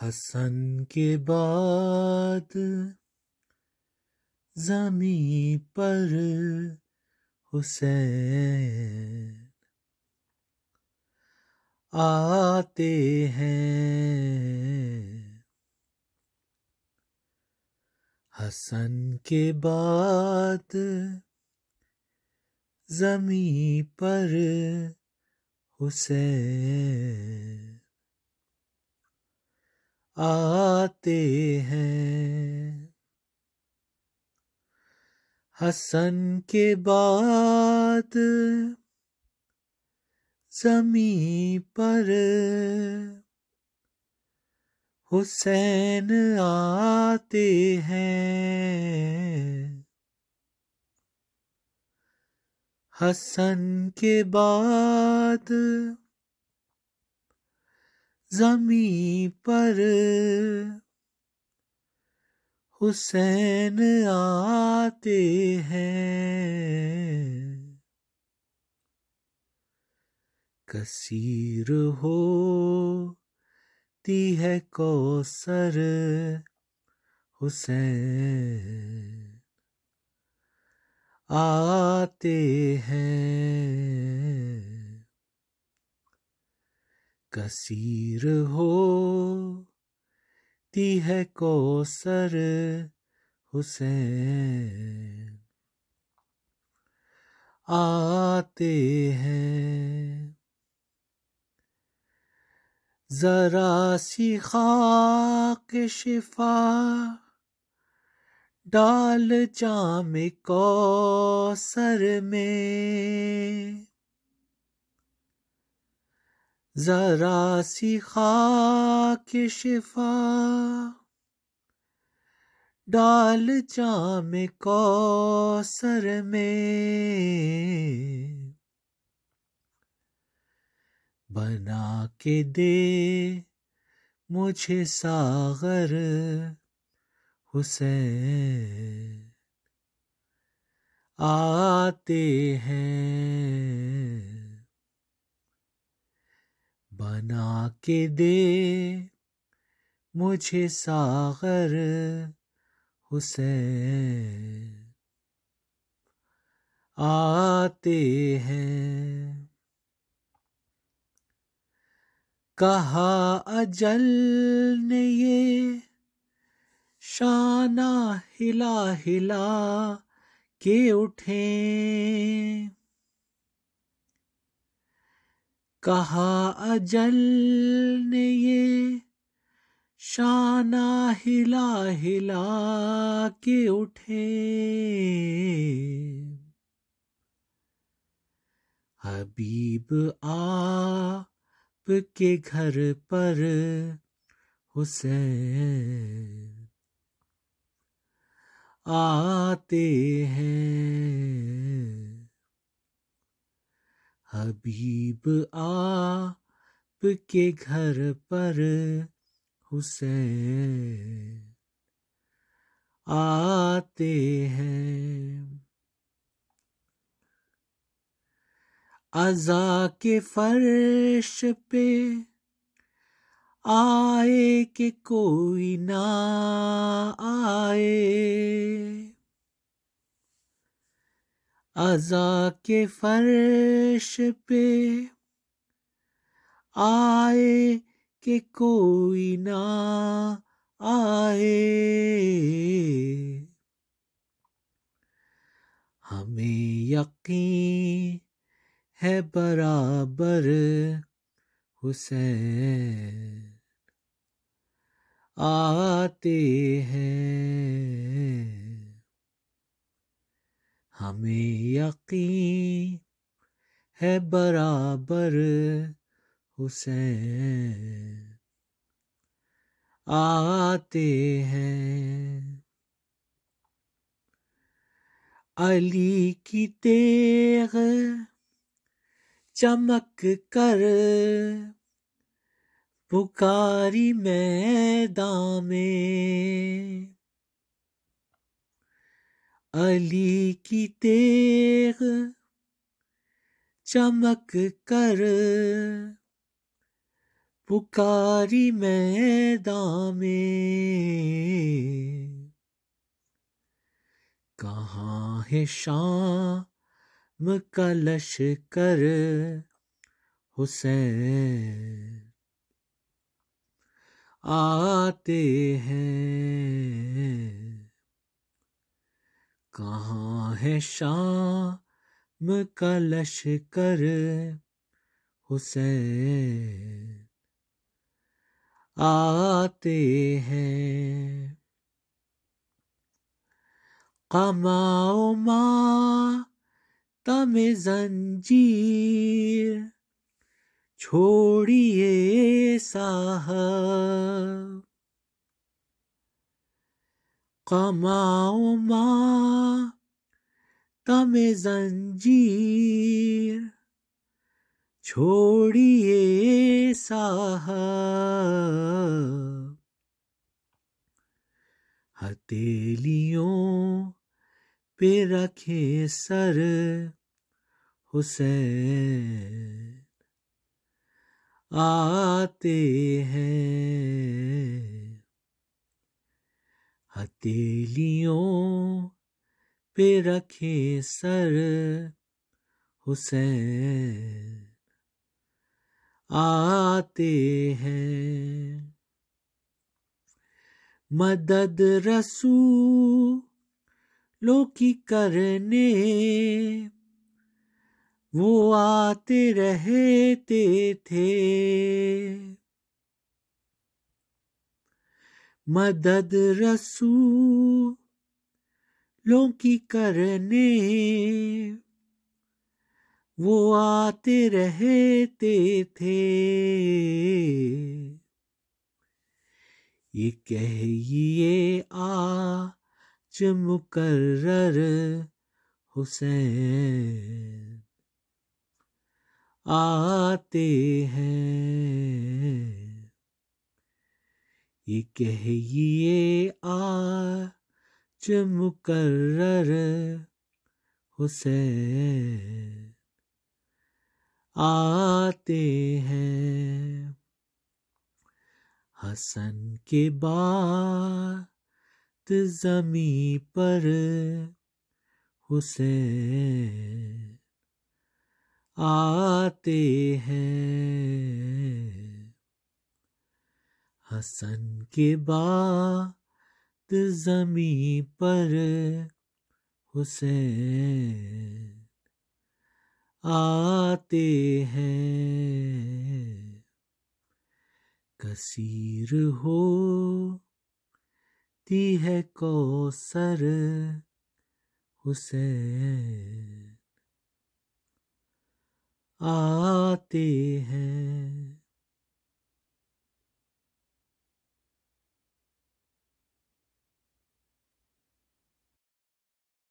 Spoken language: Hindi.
हसन के बाद जमी पर हुसैन आते हैं हसन के बाद जमी पर हुसैन आते हैं हसन के बाद जमी पर हुसैन आते हैं हसन के बाद जमी पर हुसैन आते हैं कसीर हो ती है कौसर हुसैन आते हैं कसीर हो ती है कोसर हुसैन आते हैं जरा सी खाक शिफा डाल जाम को सर में जरा सी खाक शिफा डाल जाम सर में बना के दे मुझे सागर हुसैन आते हैं बना के दे मुझे सागर हुसैन आते हैं कहा अजल ने ये शाना हिला हिला के उठे कहा अजल ने ये शाना हिला हिला के उठे हबीब आप के घर पर हुसैन आते हैं हबीब आप के घर पर हुसैन आते हैं अजा के फर्श पे आए के कोई ना आए अजा के फर्श पे आए के कोई ना आए हमें यकीन है बराबर हुसैन आते हैं हमें यकीन है बराबर हुसैन आते हैं अली की तेग चमक कर पुकारी मैदान में अली की तेग चमक कर पुकारी मैदा में कहाँ है शाम कलश कर हुसैन आते हैं कहाँ है शाम का लश्कर हुसैन आते हैं कमाओ माँ तम जंजीर छोड़िए साहब कमाओमा तम जंजीर छोड़िए साहब हथेलियों पे रखे सर हुसैन आते हैं तेलियों पे रखे सर हुसैन आते हैं मदद रसू की करने वो आते रहते थे मदद रसूलों की करने वो आते रहते थे ये कहिए आज मुकर्र हुसैन आते हैं ये कहिए आ मुकर्र हुसैन आते हैं हसन के बाद जमी पर हुसैन आते हैं हसन के बाद जमी पर हुसैन आते हैं कसीर हो ती है कौसर हुसैन आते हैं